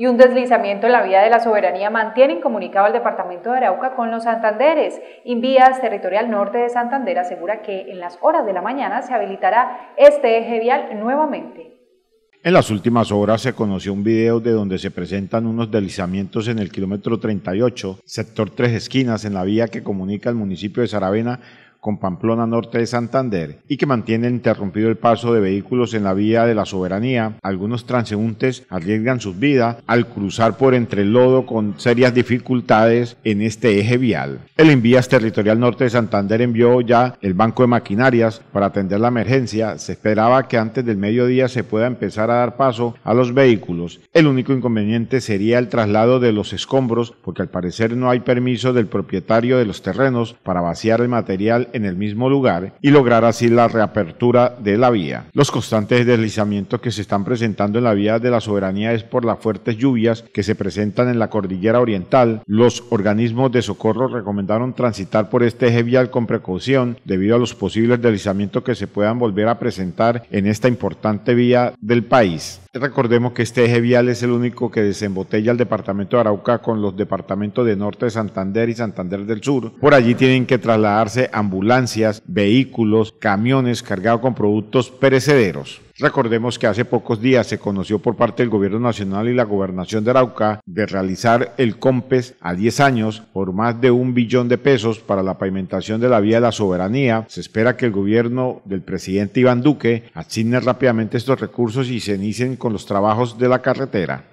y un deslizamiento en la vía de la soberanía mantiene comunicado al Departamento de Arauca con los Santanderes. Invías Territorial Norte de Santander asegura que en las horas de la mañana se habilitará este eje vial nuevamente. En las últimas horas se conoció un video de donde se presentan unos deslizamientos en el kilómetro 38, sector 3 Esquinas, en la vía que comunica el municipio de Saravena con Pamplona Norte de Santander y que mantiene interrumpido el paso de vehículos en la vía de la soberanía. Algunos transeúntes arriesgan sus vidas al cruzar por entre el lodo con serias dificultades en este eje vial. El Envías Territorial Norte de Santander envió ya el banco de maquinarias para atender la emergencia. Se esperaba que antes del mediodía se pueda empezar a dar paso a los vehículos. El único inconveniente sería el traslado de los escombros porque al parecer no hay permiso del propietario de los terrenos para vaciar el material en el mismo lugar y lograr así la reapertura de la vía. Los constantes deslizamientos que se están presentando en la vía de la soberanía es por las fuertes lluvias que se presentan en la cordillera oriental. Los organismos de socorro recomendaron transitar por este eje vial con precaución debido a los posibles deslizamientos que se puedan volver a presentar en esta importante vía del país. Recordemos que este eje vial es el único que desembotella el departamento de Arauca con los departamentos de Norte de Santander y Santander del Sur. Por allí tienen que trasladarse ambulancias, vehículos, camiones cargados con productos perecederos. Recordemos que hace pocos días se conoció por parte del Gobierno Nacional y la Gobernación de Arauca de realizar el COMPES a 10 años por más de un billón de pesos para la pavimentación de la vía de la soberanía. Se espera que el gobierno del presidente Iván Duque asigne rápidamente estos recursos y se inicien con los trabajos de la carretera.